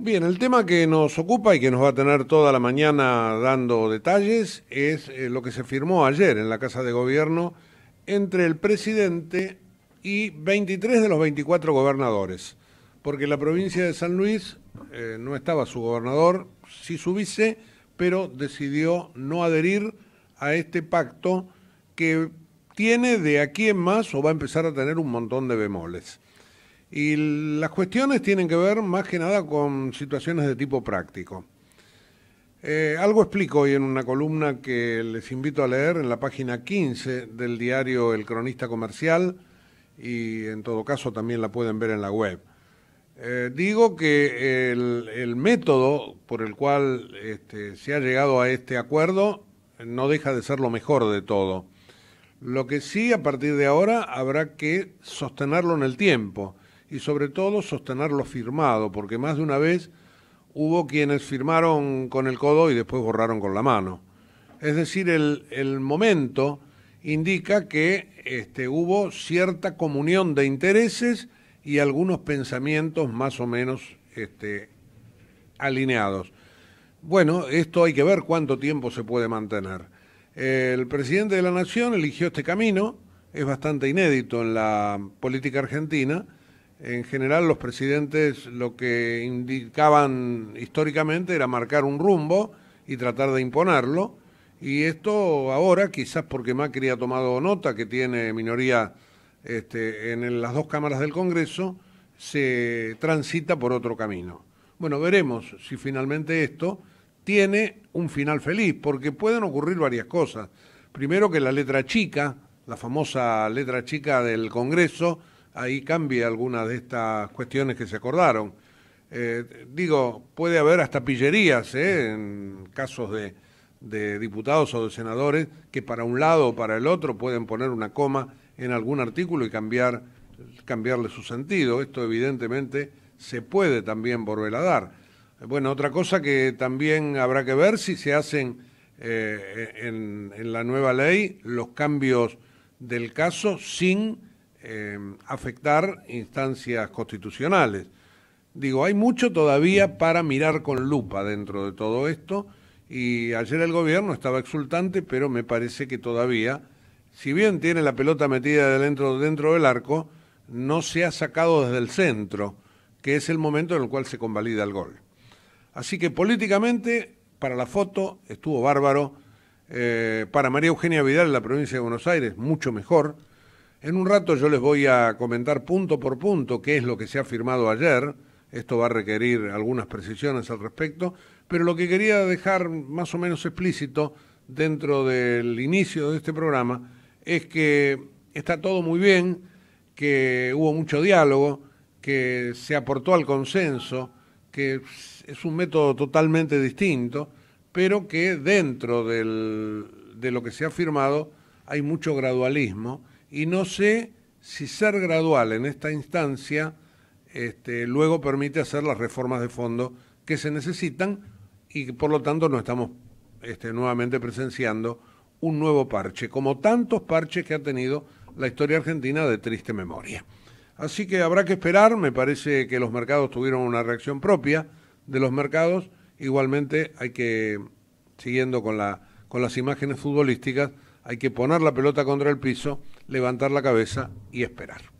Bien, el tema que nos ocupa y que nos va a tener toda la mañana dando detalles es eh, lo que se firmó ayer en la Casa de Gobierno entre el presidente y 23 de los 24 gobernadores, porque la provincia de San Luis eh, no estaba su gobernador, sí su vice, pero decidió no adherir a este pacto que tiene de aquí en más o va a empezar a tener un montón de bemoles. Y las cuestiones tienen que ver más que nada con situaciones de tipo práctico. Eh, algo explico hoy en una columna que les invito a leer en la página 15 del diario El Cronista Comercial y en todo caso también la pueden ver en la web. Eh, digo que el, método por el cual este, se ha llegado a este acuerdo no deja de ser lo mejor de todo. Lo que sí, a partir de ahora, habrá que sostenerlo en el tiempo y sobre todo sostenerlo firmado, porque más de una vez hubo quienes firmaron con el codo y después borraron con la mano. Es decir, el, momento indica que este, hubo cierta comunión de intereses y algunos pensamientos más o menos este, alineados. Bueno, esto hay que ver cuánto tiempo se puede mantener. El presidente de la Nación eligió este camino, es bastante inédito en la política argentina, en general los presidentes lo que indicaban históricamente era marcar un rumbo y tratar de imponerlo. Y esto ahora, quizás porque Macri ha tomado nota que tiene minoría este, en las dos cámaras del Congreso, se transita por otro camino. Bueno, veremos si finalmente esto tiene un final feliz, porque pueden ocurrir varias cosas. Primero que la letra chica, la famosa letra chica del Congreso, ahí cambie algunas de estas cuestiones que se acordaron. Eh, digo, puede haber hasta pillerías eh, en casos de, diputados o de senadores que para un lado o para el otro pueden poner una coma en algún artículo y cambiar, cambiarle su sentido. Esto evidentemente se puede también volver a dar. Bueno, otra cosa que también habrá que ver si se hacen eh, en, la nueva ley los cambios del caso sin Em, afectar instancias constitucionales. Digo, hay mucho todavía para mirar con lupa dentro de todo esto y ayer el gobierno estaba exultante, pero me parece que todavía, si bien tiene la pelota metida dentro, dentro del arco, no se ha sacado desde el centro, que es el momento en el cual se convalida el gol. Así que políticamente, para la foto, estuvo bárbaro. Eh, para María Eugenia Vidal en la provincia de Buenos Aires, mucho mejor. En un rato yo les voy a comentar punto por punto qué es lo que se ha firmado ayer. Esto va a requerir algunas precisiones al respecto, pero lo que quería dejar más o menos explícito dentro del inicio de este programa es que está todo muy bien, que hubo mucho diálogo, que se aportó al consenso, que es un método totalmente distinto, pero que dentro de lo que se ha firmado hay mucho gradualismo y no sé si ser gradual en esta instancia este, luego permite hacer las reformas de fondo que se necesitan y que por lo tanto no estamos este, nuevamente presenciando un nuevo parche, como tantos parches que ha tenido la historia argentina de triste memoria. Así que habrá que esperar, me parece que los mercados tuvieron una reacción propia de los mercados, igualmente hay que, siguiendo con las imágenes futbolísticas, hay que poner la pelota contra el piso, levantar la cabeza y esperar.